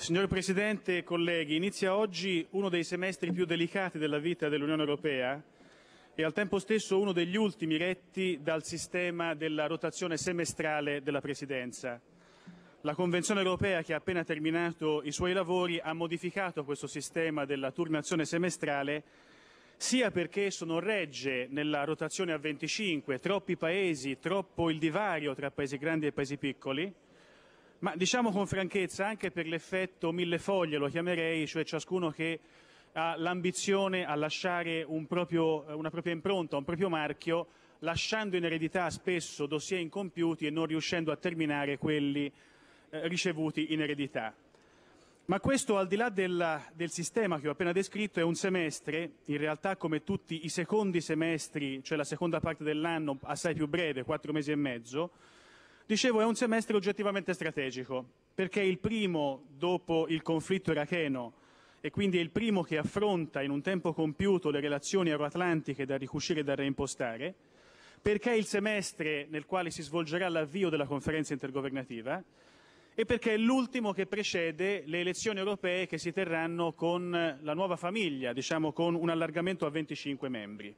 Signor Presidente, colleghi, inizia oggi uno dei semestri più delicati della vita dell'Unione Europea e al tempo stesso uno degli ultimi retti dal sistema della rotazione semestrale della Presidenza. La Convenzione Europea, che ha appena terminato i suoi lavori, ha modificato questo sistema della turnazione semestrale sia perché non regge nella rotazione a 25, troppi paesi, troppo il divario tra paesi grandi e paesi piccoli, ma diciamo con franchezza anche per l'effetto mille foglie, lo chiamerei, cioè ciascuno che ha l'ambizione a lasciare un proprio, una propria impronta, un proprio marchio, lasciando in eredità spesso dossier incompiuti e non riuscendo a terminare quelli eh, ricevuti in eredità. Ma questo, al di là della, del sistema che ho appena descritto, è un semestre, in realtà come tutti i secondi semestri, cioè la seconda parte dell'anno, assai più breve, quattro mesi e mezzo, Dicevo, è un semestre oggettivamente strategico, perché è il primo dopo il conflitto iracheno e quindi è il primo che affronta in un tempo compiuto le relazioni euroatlantiche da ricuscire e da reimpostare, perché è il semestre nel quale si svolgerà l'avvio della conferenza intergovernativa e perché è l'ultimo che precede le elezioni europee che si terranno con la nuova famiglia, diciamo con un allargamento a 25 membri.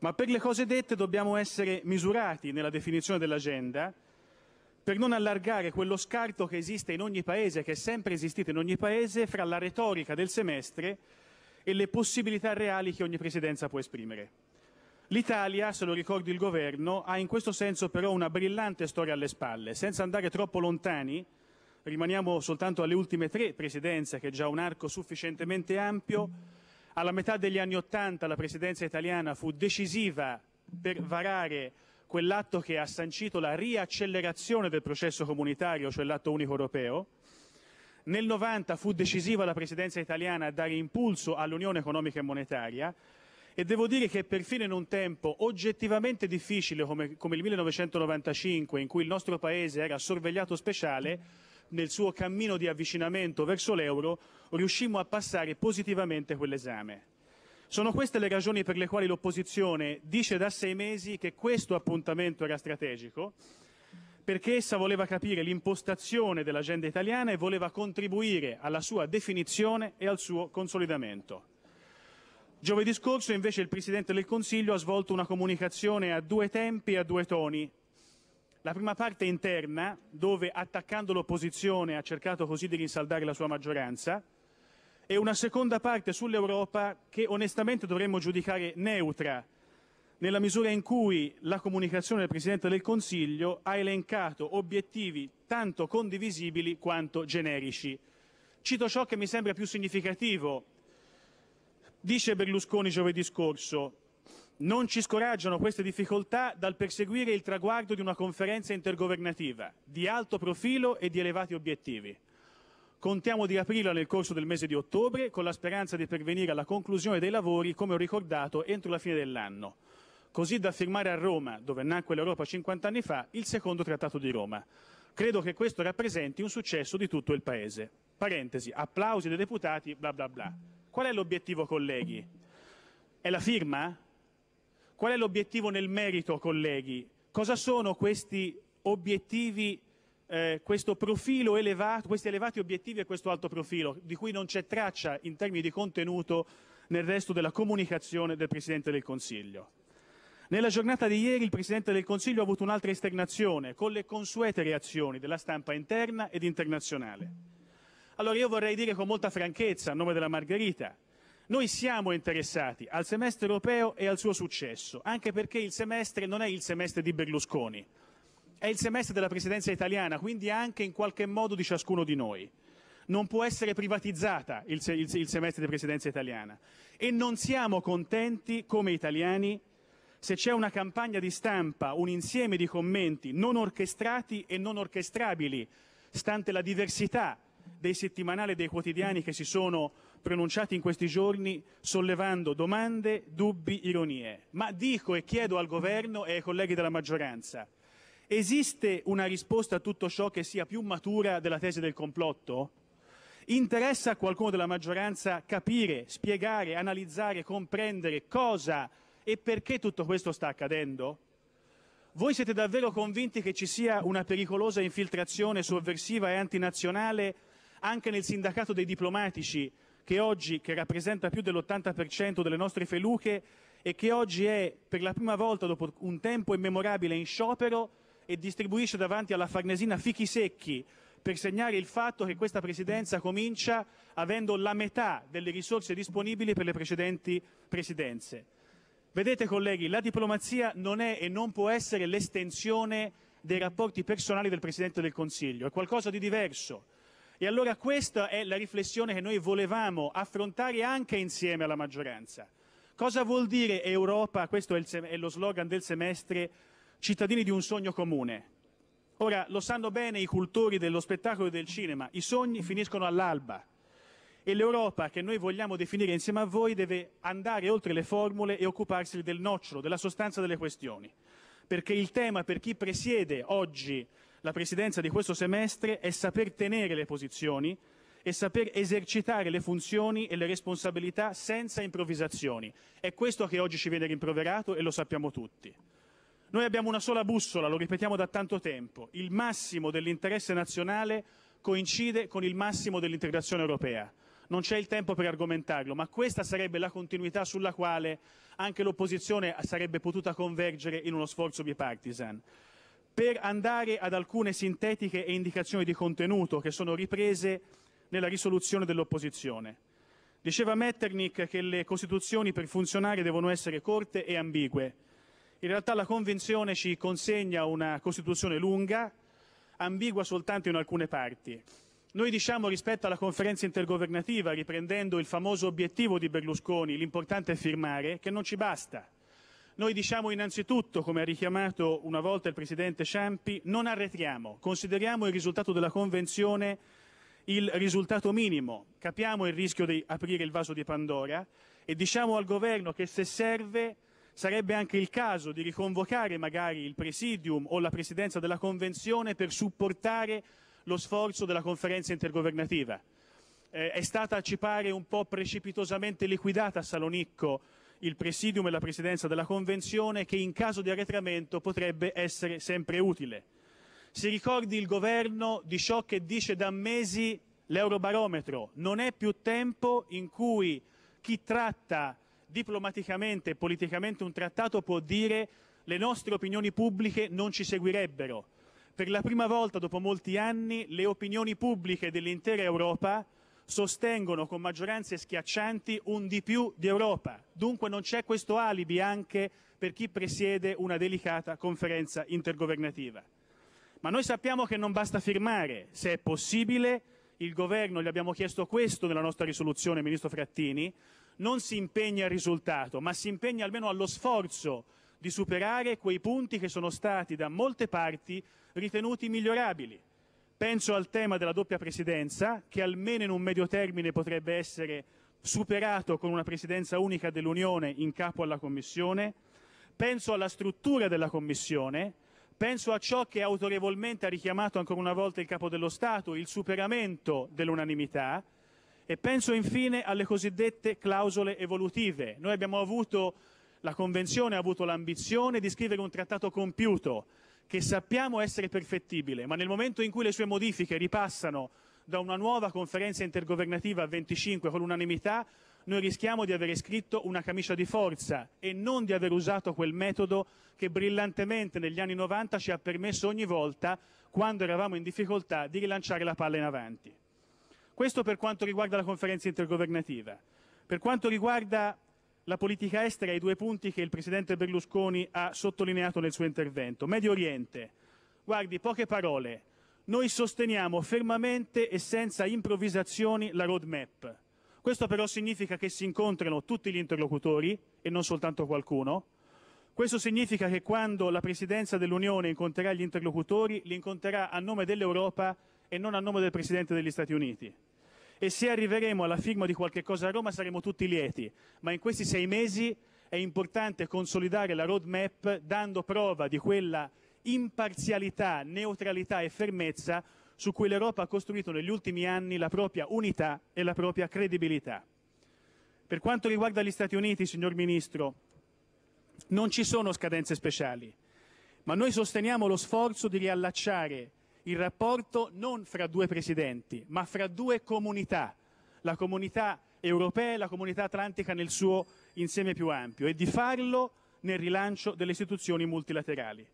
Ma per le cose dette dobbiamo essere misurati nella definizione dell'agenda per non allargare quello scarto che esiste in ogni Paese, che è sempre esistito in ogni Paese, fra la retorica del semestre e le possibilità reali che ogni presidenza può esprimere. L'Italia, se lo ricordi il governo, ha in questo senso però una brillante storia alle spalle. Senza andare troppo lontani, rimaniamo soltanto alle ultime tre presidenze, che è già un arco sufficientemente ampio, alla metà degli anni Ottanta la presidenza italiana fu decisiva per varare quell'atto che ha sancito la riaccelerazione del processo comunitario, cioè l'atto unico europeo. Nel 90 fu decisiva la presidenza italiana a dare impulso all'unione economica e monetaria e devo dire che perfino in un tempo oggettivamente difficile come, come il 1995, in cui il nostro Paese era sorvegliato speciale, nel suo cammino di avvicinamento verso l'euro riuscimmo a passare positivamente quell'esame. Sono queste le ragioni per le quali l'opposizione dice da sei mesi che questo appuntamento era strategico, perché essa voleva capire l'impostazione dell'agenda italiana e voleva contribuire alla sua definizione e al suo consolidamento. Giovedì scorso invece il Presidente del Consiglio ha svolto una comunicazione a due tempi e a due toni. La prima parte interna, dove attaccando l'opposizione ha cercato così di rinsaldare la sua maggioranza, e una seconda parte sull'Europa che onestamente dovremmo giudicare neutra, nella misura in cui la comunicazione del Presidente del Consiglio ha elencato obiettivi tanto condivisibili quanto generici. Cito ciò che mi sembra più significativo. Dice Berlusconi giovedì scorso, non ci scoraggiano queste difficoltà dal perseguire il traguardo di una conferenza intergovernativa di alto profilo e di elevati obiettivi. Contiamo di aprirla nel corso del mese di ottobre, con la speranza di pervenire alla conclusione dei lavori, come ho ricordato, entro la fine dell'anno, così da firmare a Roma, dove nacque l'Europa 50 anni fa, il secondo Trattato di Roma. Credo che questo rappresenti un successo di tutto il Paese. Parentesi, applausi dei deputati, bla bla bla. Qual è l'obiettivo, colleghi? È la firma? Qual è l'obiettivo nel merito, colleghi? Cosa sono questi obiettivi eh, elevato, questi elevati obiettivi e questo alto profilo, di cui non c'è traccia in termini di contenuto nel resto della comunicazione del Presidente del Consiglio. Nella giornata di ieri il Presidente del Consiglio ha avuto un'altra esternazione, con le consuete reazioni della stampa interna ed internazionale. Allora io vorrei dire con molta franchezza, a nome della Margherita, noi siamo interessati al semestre europeo e al suo successo, anche perché il semestre non è il semestre di Berlusconi, è il semestre della presidenza italiana, quindi anche in qualche modo di ciascuno di noi. Non può essere privatizzata il, il, il semestre di presidenza italiana. E non siamo contenti, come italiani, se c'è una campagna di stampa, un insieme di commenti non orchestrati e non orchestrabili, stante la diversità dei settimanali e dei quotidiani che si sono pronunciati in questi giorni, sollevando domande, dubbi, ironie. Ma dico e chiedo al governo e ai colleghi della maggioranza, Esiste una risposta a tutto ciò che sia più matura della tesi del complotto? Interessa a qualcuno della maggioranza capire, spiegare, analizzare, comprendere cosa e perché tutto questo sta accadendo? Voi siete davvero convinti che ci sia una pericolosa infiltrazione sovversiva e antinazionale anche nel sindacato dei diplomatici, che oggi, che rappresenta più dell'80% delle nostre feluche e che oggi è per la prima volta dopo un tempo immemorabile in sciopero, e distribuisce davanti alla Farnesina fichi secchi per segnare il fatto che questa presidenza comincia avendo la metà delle risorse disponibili per le precedenti presidenze. Vedete colleghi, la diplomazia non è e non può essere l'estensione dei rapporti personali del Presidente del Consiglio, è qualcosa di diverso. E allora questa è la riflessione che noi volevamo affrontare anche insieme alla maggioranza. Cosa vuol dire Europa, questo è, il, è lo slogan del semestre, cittadini di un sogno comune. Ora, lo sanno bene i cultori dello spettacolo e del cinema, i sogni finiscono all'alba e l'Europa che noi vogliamo definire insieme a voi deve andare oltre le formule e occuparsi del nocciolo, della sostanza delle questioni, perché il tema per chi presiede oggi la presidenza di questo semestre è saper tenere le posizioni e saper esercitare le funzioni e le responsabilità senza improvvisazioni. È questo che oggi ci viene rimproverato e lo sappiamo tutti. Noi abbiamo una sola bussola, lo ripetiamo da tanto tempo, il massimo dell'interesse nazionale coincide con il massimo dell'integrazione europea. Non c'è il tempo per argomentarlo, ma questa sarebbe la continuità sulla quale anche l'opposizione sarebbe potuta convergere in uno sforzo bipartisan. Per andare ad alcune sintetiche e indicazioni di contenuto che sono riprese nella risoluzione dell'opposizione. Diceva Metternich che le Costituzioni per funzionare devono essere corte e ambigue in realtà la Convenzione ci consegna una Costituzione lunga, ambigua soltanto in alcune parti. Noi diciamo rispetto alla conferenza intergovernativa, riprendendo il famoso obiettivo di Berlusconi, l'importante è firmare, che non ci basta. Noi diciamo innanzitutto, come ha richiamato una volta il Presidente Ciampi, non arretriamo, consideriamo il risultato della Convenzione il risultato minimo, capiamo il rischio di aprire il vaso di Pandora e diciamo al Governo che se serve Sarebbe anche il caso di riconvocare magari il Presidium o la Presidenza della Convenzione per supportare lo sforzo della conferenza intergovernativa. Eh, è stata ci pare, un po' precipitosamente liquidata a Salonicco il Presidium e la Presidenza della Convenzione che in caso di arretramento potrebbe essere sempre utile. Si ricordi il governo di ciò che dice da mesi l'Eurobarometro. Non è più tempo in cui chi tratta diplomaticamente e politicamente un trattato può dire le nostre opinioni pubbliche non ci seguirebbero. Per la prima volta dopo molti anni le opinioni pubbliche dell'intera Europa sostengono con maggioranze schiaccianti un di più di Europa. Dunque non c'è questo alibi anche per chi presiede una delicata conferenza intergovernativa. Ma noi sappiamo che non basta firmare, se è possibile, il governo, gli abbiamo chiesto questo nella nostra risoluzione, Ministro Frattini, non si impegna al risultato, ma si impegna almeno allo sforzo di superare quei punti che sono stati da molte parti ritenuti migliorabili. Penso al tema della doppia presidenza, che almeno in un medio termine potrebbe essere superato con una presidenza unica dell'Unione in capo alla Commissione, penso alla struttura della Commissione, penso a ciò che autorevolmente ha richiamato ancora una volta il Capo dello Stato, il superamento dell'unanimità, e penso infine alle cosiddette clausole evolutive. Noi abbiamo avuto, la Convenzione ha avuto l'ambizione di scrivere un trattato compiuto che sappiamo essere perfettibile, ma nel momento in cui le sue modifiche ripassano da una nuova conferenza intergovernativa a 25 con l'unanimità, noi rischiamo di avere scritto una camicia di forza e non di aver usato quel metodo che brillantemente negli anni 90 ci ha permesso ogni volta, quando eravamo in difficoltà, di rilanciare la palla in avanti. Questo per quanto riguarda la conferenza intergovernativa. Per quanto riguarda la politica estera, i due punti che il Presidente Berlusconi ha sottolineato nel suo intervento. Medio Oriente. Guardi, poche parole. Noi sosteniamo fermamente e senza improvvisazioni la roadmap. Questo però significa che si incontrano tutti gli interlocutori e non soltanto qualcuno. Questo significa che quando la Presidenza dell'Unione incontrerà gli interlocutori, li incontrerà a nome dell'Europa e non a nome del Presidente degli Stati Uniti e se arriveremo alla firma di qualche cosa a Roma saremo tutti lieti, ma in questi sei mesi è importante consolidare la roadmap dando prova di quella imparzialità, neutralità e fermezza su cui l'Europa ha costruito negli ultimi anni la propria unità e la propria credibilità. Per quanto riguarda gli Stati Uniti, signor Ministro, non ci sono scadenze speciali, ma noi sosteniamo lo sforzo di riallacciare il rapporto non fra due presidenti, ma fra due comunità, la comunità europea e la comunità atlantica nel suo insieme più ampio, e di farlo nel rilancio delle istituzioni multilaterali.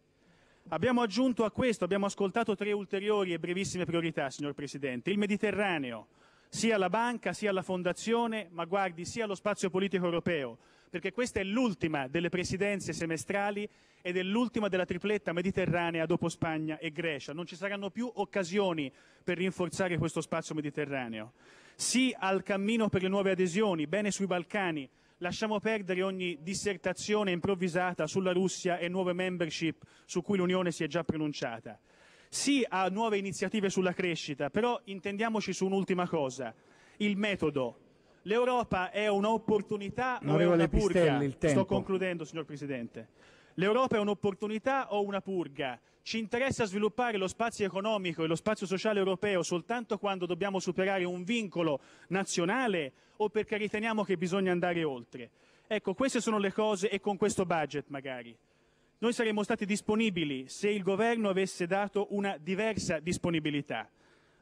Abbiamo aggiunto a questo, abbiamo ascoltato tre ulteriori e brevissime priorità, signor Presidente. Il Mediterraneo, sia la banca sia la fondazione, ma guardi sia lo spazio politico europeo, perché questa è l'ultima delle presidenze semestrali ed è l'ultima della tripletta mediterranea dopo Spagna e Grecia. Non ci saranno più occasioni per rinforzare questo spazio mediterraneo. Sì al cammino per le nuove adesioni, bene sui Balcani, Lasciamo perdere ogni dissertazione improvvisata sulla Russia e nuove membership su cui l'Unione si è già pronunciata. Sì a nuove iniziative sulla crescita, però intendiamoci su un'ultima cosa, il metodo, L'Europa è un'opportunità o è una purga? Sto concludendo, signor Presidente. L'Europa è un'opportunità o una purga? Ci interessa sviluppare lo spazio economico e lo spazio sociale europeo soltanto quando dobbiamo superare un vincolo nazionale o perché riteniamo che bisogna andare oltre? Ecco, queste sono le cose e con questo budget magari. Noi saremmo stati disponibili se il governo avesse dato una diversa disponibilità.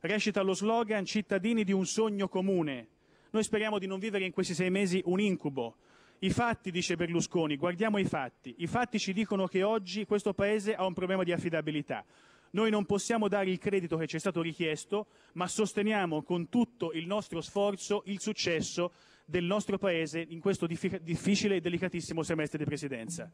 Recita lo slogan cittadini di un sogno comune, noi speriamo di non vivere in questi sei mesi un incubo. I fatti, dice Berlusconi, guardiamo i fatti. I fatti ci dicono che oggi questo Paese ha un problema di affidabilità. Noi non possiamo dare il credito che ci è stato richiesto, ma sosteniamo con tutto il nostro sforzo il successo del nostro Paese in questo difficile e delicatissimo semestre di presidenza.